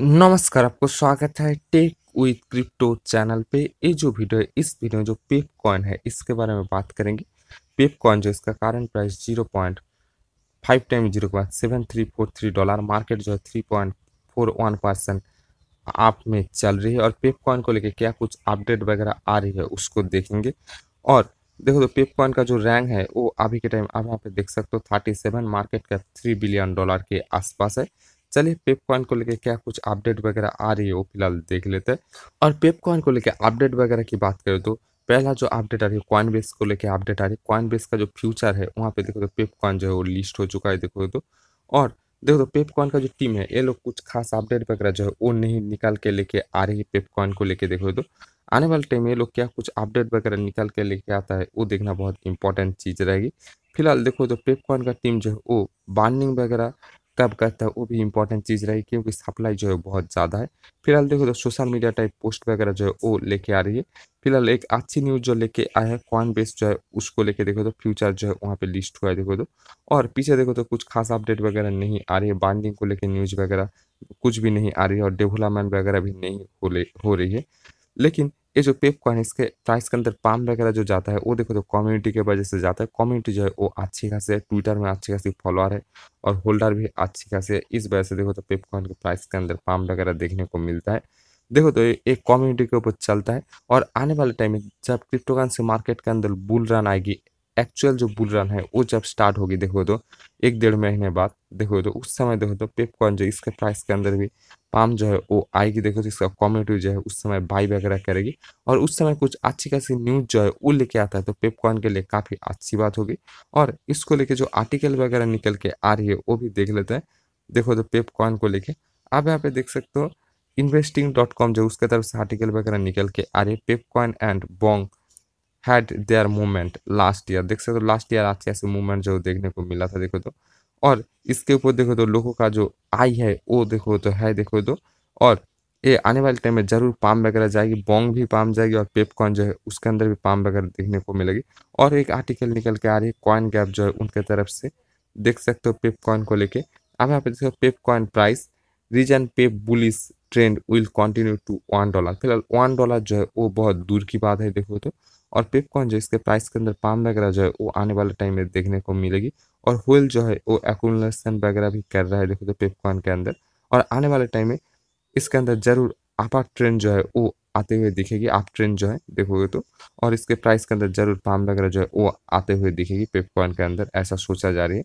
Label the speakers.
Speaker 1: नमस्कार आपको स्वागत है टेक विथ क्रिप्टो चैनल पे ये जो वीडियो है इस वीडियो में जो पेप कॉइन है इसके बारे में बात करेंगे पेप कॉइन जो इसका current price zero point five time zero point seven three four three dollar market जो है three point four one percent आप में चल रही है और पेप कॉइन को लेकर क्या कुछ अपडेट वगैरह आ रही है उसको देखेंगे और देखो तो पेप कॉइन का जो रैंक है वो अभी के टाइम आप यहाँ पे देख सकते हो thirty seven market cap three billion dollar के आसपास है चलिए पेपकॉइन को लेकर क्या कुछ अपडेट वगैरह आ रही है वो फिलहाल देख लेते हैं और पेपकॉइन को लेकर अपडेट वगैरह की बात करें तो पहला जो अपडेट आ रही है कॉइन बेस को लेकर अपडेट आ रही है कॉइन बेस का जो फ्यूचर है वहाँ पे देखो तो पेपकॉइन जो है वो लिस्ट हो चुका है देखो तो और देखो तो पेपकॉइन का जो टीम है ये लोग कुछ खास अपडेट वगैरह जो है वो नहीं निकाल के लेके आ रही है पेपकॉइन को लेके देखो तो आने वाले टाइम में ये लोग क्या कुछ अपडेट वगैरह निकाल के लेके आता है वो देखना बहुत इंपॉर्टेंट चीज़ रहेगी फिलहाल देखो तो पेपकॉइन का टीम जो है वो बार्निंग वगैरह कब करता है वो भी इंपॉर्टेंट चीज़ रही क्योंकि सप्लाई जो है बहुत ज़्यादा है फिलहाल देखो तो सोशल मीडिया टाइप पोस्ट वगैरह जो है वो लेके आ रही है फिलहाल एक अच्छी न्यूज़ जो लेके आया है कॉइन बेस जो है उसको लेके देखो तो फ्यूचर जो है वहाँ पे लिस्ट हुआ है देखो तो और पीछे देखो तो कुछ खास अपडेट वगैरह नहीं आ रही है बाइंडिंग को लेकर न्यूज़ वगैरह कुछ भी नहीं आ रही है और डेवलपमेंट वगैरह भी नहीं हो रही है लेकिन ये जो पेप कॉइन इसके प्राइस के अंदर पाम वगैरह जो जाता है वो देखो तो कम्युनिटी के वजह से जाता है कम्युनिटी जो है वो अच्छी खासी है ट्विटर में अच्छी खासी फॉलोअर है और होल्डर भी अच्छी खासी है इस वजह से देखो तो पेप कॉइन के प्राइस के अंदर पाम वगैरह देखने को मिलता है देखो तो एक कम्युनिटी के ऊपर चलता है और आने वाले टाइम में जब क्रिप्टोकरेंसी मार्केट के अंदर बुल रन आएगी एक्चुअल जो बुल रन है वो जब स्टार्ट होगी देखो तो एक डेढ़ महीने बाद देखो तो उस समय देखो तो पेपकॉइन जो इसके प्राइस के अंदर भी पाम जो है वो आएगी देखो तो इसका कॉम्युनिटी जो है उस समय बाई वगैरह करेगी और उस समय कुछ अच्छी खासी न्यूज़ जो है वो लेके आता है तो पेपकॉइन के लिए काफ़ी अच्छी बात होगी और इसको लेके जो आर्टिकल वगैरह निकल के आ रही है वो भी देख लेते हैं देखो तो पेपकॉइन को लेके आप यहाँ पे देख सकते हो इन्वेस्टिंग डॉट कॉम जो उसके तरफ से आर्टिकल वगैरह निकल के आ रही है Pepe coin and Bonk had their movement last year देख सकते हो लास्ट ईयर आज ऐसे मूवमेंट जो देखने को मिला था देखो तो और इसके ऊपर देखो तो लोगों का जो आई है वो देखो तो है देखो तो और ये आने वाले टाइम में जरूर पाम वगैरह जाएगी बॉन्ग भी पाम जाएगी और पेपकॉन जो है उसके अंदर भी पाम वगैरह देखने को मिलेगी और एक आर्टिकल निकल के आ रही है कॉइन गैप जो है उनके तरफ से देख सकते हो पेपकॉइन को लेके अब यहाँ पे देखो Pepe coin price reason Pepe bullish trend will continue to one dollar फिलहाल वन डॉलर जो है वो बहुत दूर की बात है देखो तो और पेपकॉइन जो इसके प्राइस के अंदर पाम वगैरह जो है वो आने वाले टाइम में देखने को मिलेगी और होल जो है वो एकुलेसन वगैरह भी कर रहा है देखो तो पेपकॉइन के अंदर और आने वाले टाइम में इसके अंदर जरूर अपर ट्रेंड जो है वो आते हुए दिखेगी आप ट्रेंड जो है देखोगे तो और इसके प्राइस के अंदर जरूर पाम वगैरह जो है वो आते हुए दिखेगी पेपकॉइन के अंदर ऐसा सोचा जा रही है